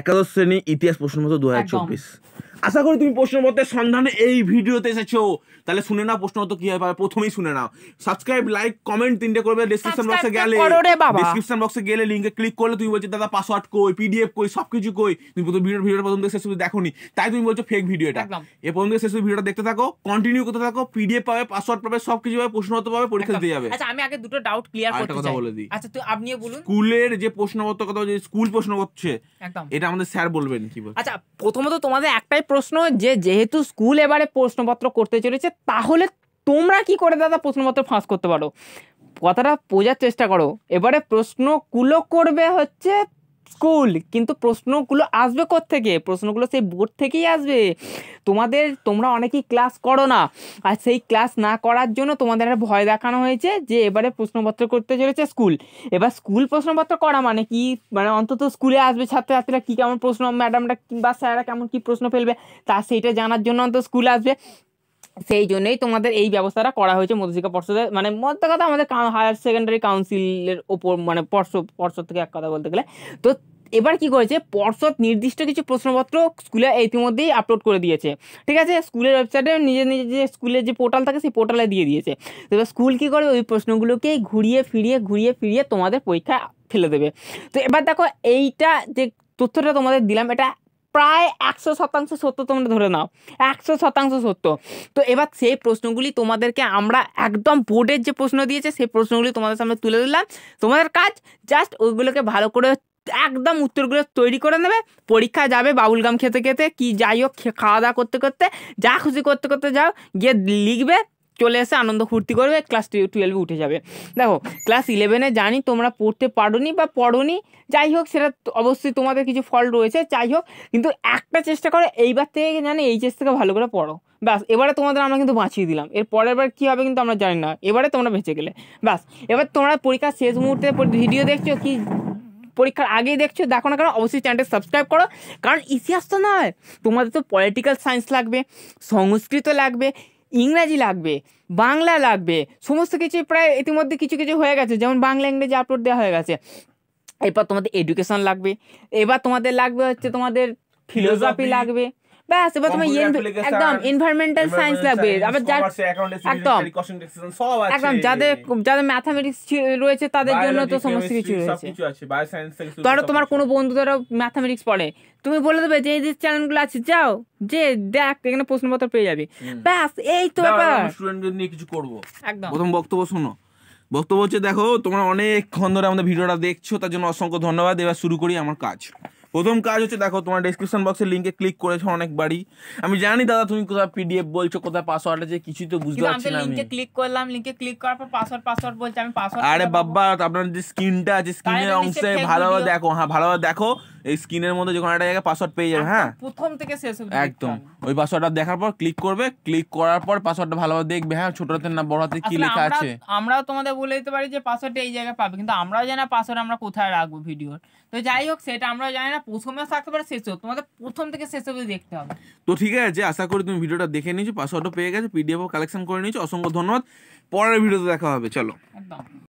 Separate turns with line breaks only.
একাদশ শ্রেণী ইতিহাস মতো দু হাজার চব্বিশ আশা করি তুমি প্রশ্নপত্রের সন্ধানে এই ভিডিওতে এসেছো তাহলে শুনে নাও প্রশ্ন কি হয় পাবে প্রথমেই শুনে নাও সাবস্ক্রাইব লাইক কমেন্ট তিনটে করবে ডিসক্রিপশন বক্সে গেলে ডিসক্রিপশন বক্সে গেলে লিঙ্কে ক্লিক করলে তুমি বলছো দাদা পাসওয়ার্ড কই পিডিএফ কই সবকিছু কই তুমি প্রথম ভিডিও ভিডিও প্রথম দেখে শুধু দেখো তাই তুমি বলছো ফেক ভিডিও এটা এ প্রথম দেখে শেষ ভিডিওটা দেখতে থাকো কন্টিনিউ করতে থাকো পিডিএফ পাবে পাসওয়ার্ড পাবে সবকিছু পাবে প্রশ্নপত্র পাবে পরীক্ষা দিতে যাবে আচ্ছা
আমি আগে দুটো ডাউট ক্লিয়ার করতে চাই বলে দিই আচ্ছা তো আপনি বলুন
স্কুলের যে প্রশ্নপত্র কথা যে স্কুল প্রশ্ন করছে এটা আমাদের স্যার বলবেন কি বল
আচ্ছা প্রথমত তোমাদের একটাই প্রশ্ন যে যেহেতু স্কুল এবারে প্রশ্নপত্র করতে চলেছে তাহলে তোমরা কি করে দাদা প্রশ্নপত্র ফাঁস করতে পারো কথাটা বোঝার চেষ্টা করো এবারে প্রশ্নগুলো করবে হচ্ছে স্কুল কিন্তু প্রশ্নগুলো আসবে থেকে প্রশ্নগুলো সেই বোর্ড থেকেই আসবে তোমাদের তোমরা অনেকেই ক্লাস করো না আর সেই ক্লাস না করার জন্য তোমাদের একটা ভয় দেখানো হয়েছে যে এবারে প্রশ্নপত্র করতে চলেছে স্কুল এবার স্কুল প্রশ্নপত্র করা মানে কি মানে অন্তত স্কুলে আসবে ছাত্রছাত্রীরা কী কেমন প্রশ্ন ম্যাডামরা কিংবা স্যাররা কেমন কী প্রশ্ন ফেলবে তা সেইটা জানার জন্য অন্তত স্কুলে আসবে সেই জন্যই তোমাদের এই ব্যবস্থাটা করা হয়েছে মধ্যশিক্ষা পর্ষদের মানে মধ্য কথা আমাদের হায়ার সেকেন্ডারি কাউন্সিলের ওপর মানে পর্ষদ পর্ষদ থেকে এক কথা বলতে গেলে তো এবার কি করেছে পর্ষদ নির্দিষ্ট কিছু প্রশ্নপত্র স্কুলে ইতিমধ্যেই আপলোড করে দিয়েছে ঠিক আছে স্কুলের ওয়েবসাইটে নিজের নিজের যে স্কুলের যে পোর্টাল থাকে সেই পোর্টালে দিয়ে দিয়েছে এবার স্কুল কী করে ওই প্রশ্নগুলোকে ঘুরিয়ে ফিরিয়ে ঘুরিয়ে ফিরিয়ে তোমাদের পরীক্ষা ফেলে দেবে তো এবার দেখো এইটা যে তথ্যটা তোমাদের দিলাম এটা প্রায় একশো শতাংশ সত্য তোমরা ধরে নাও একশো শতাংশ সত্য তো এবার সেই প্রশ্নগুলি তোমাদেরকে আমরা একদম বোর্ডের যে প্রশ্ন দিয়েছে সেই প্রশ্নগুলি তোমাদের সামনে তুলে দিলাম তোমাদের কাজ জাস্ট ওইগুলোকে ভালো করে একদম উত্তরগুলো তৈরি করে নেবে পরীক্ষা যাবে বাবুল গাম খেতে খেতে কি যাই হোক খাওয়া দাওয়া করতে করতে যা খুশি করতে করতে যাও গিয়ে লিখবে চলে এসে আনন্দ ফুর্তি করবে ক্লাস টুয়েলভে উঠে যাবে দেখো ক্লাস ইলেভেনে জানি তোমরা পড়তে পারোনি বা পড়োনি যাই হোক সেটা অবশ্যই তোমাদের কিছু ফল রয়েছে যাই হোক কিন্তু একটা চেষ্টা করো এইবার থেকে জানি এইচএস থেকে ভালো করে পড়ো ব্যাস এবারে তোমাদের আমরা কিন্তু বাঁচিয়ে দিলাম এর পরের বার কী হবে কিন্তু আমরা জানি না এবারে তোমরা বেঁচে গেলে ব্যাস এবার তোমরা পরীক্ষার শেষ মুহূর্তে ভিডিও দেখছো কি পরীক্ষার আগেই দেখছো দেখো না কেন অবশ্যই চ্যানেলটা সাবস্ক্রাইব করো কারণ ইতিহাস তো নয় তোমাদের তো পলিটিক্যাল সায়েন্স লাগবে সংস্কৃত লাগবে ইংরাজি লাগবে বাংলা লাগবে সমস্ত কিছু প্রায় ইতিমধ্যে কিছু কিছু হয়ে গেছে যেমন বাংলা ইংরেজি আপলোড দেওয়া হয়ে গেছে এরপর তোমাদের এডুকেশন লাগবে এবার তোমাদের লাগবে হচ্ছে তোমাদের ফিলোসফি লাগবে ব্যাস এবার তোমার একদম এনভায়রনমেন্টাল সায়েন্স লাগবে আবার যার একদম একদম যাদের যাদের ম্যাথামেটিক্স রয়েছে তাদের জন্য তো সমস্ত কিছু রয়েছে ধরো তোমার কোনো বন্ধু ধরো ম্যাথামেটিক্স পড়ে তুমি বলে দেবে যে এই যে চ্যানেলগুলো আছে যাও যে দেখ এখানে প্রশ্নপত্র পেয়ে যাবে ব্যাস এই তো ব্যাপার
স্টুডেন্টদের নিয়ে কিছু করবো একদম প্রথম বক্তব্য শোনো বক্তব্য হচ্ছে দেখো তোমরা অনেকক্ষণ ধরে আমাদের ভিডিওটা দেখছো তার জন্য অসংখ্য ধন্যবাদ এবার শুরু করি আমার কাজ প্রথম কাজ হচ্ছে দেখো তোমার ডিসক্রিপশন বক্সে লিঙ্কে ক্লিক করেছো অনেকবারই আমি জানি দাদা তুমি কোথায় পিডিএফ বলছো কোথায় পাসওয়ার্ড আছে কিছুই তো বুঝতে পারছি না আমি
ক্লিক করলাম লিঙ্কে ক্লিক করার পর পাসওয়ার্ড পাসওয়ার্ড বলছে আমি পাসওয়ার্ড আরে
বাবা আপনার যে স্ক্রিনটা আছে স্ক্রিনের অংশে ভালোভাবে দেখো হ্যাঁ ভালোভাবে দেখো এই স্ক্রিনের মধ্যে যখন একটা জায়গায় পাসওয়ার্ড পেয়ে যাবে হ্যাঁ
প্রথম থেকে শেষ হবে
একদম ওই পাসওয়ার্ডটা দেখার পর ক্লিক করবে ক্লিক করার পর পাসওয়ার্ডটা ভালোভাবে দেখবে হ্যাঁ ছোট হাতের না বড় হাতে কি লেখা আছে
আমরাও তোমাদের বলে দিতে পারি যে পাসওয়ার্ডটা এই জায়গায় পাবে কিন্তু আমরাও জানি না পাসওয়ার্ড আমরা কোথায় রাখবো ভিডিওর তো যাই হোক সেটা আমরা জানি না প্রথমে থাকতে পারে শেষ হোক তোমাদের প্রথম থেকে শেষ হবে দেখতে হবে
তো ঠিক আছে আশা করি তুমি ভিডিওটা দেখে নিয়েছো পাসওয়ার্ডও পেয়ে গেছো পিডিএফও কালেকশন করে নিয়েছো অসংখ্য ধন্যবাদ পরের ভিডিওতে দেখা হবে চলো
একদম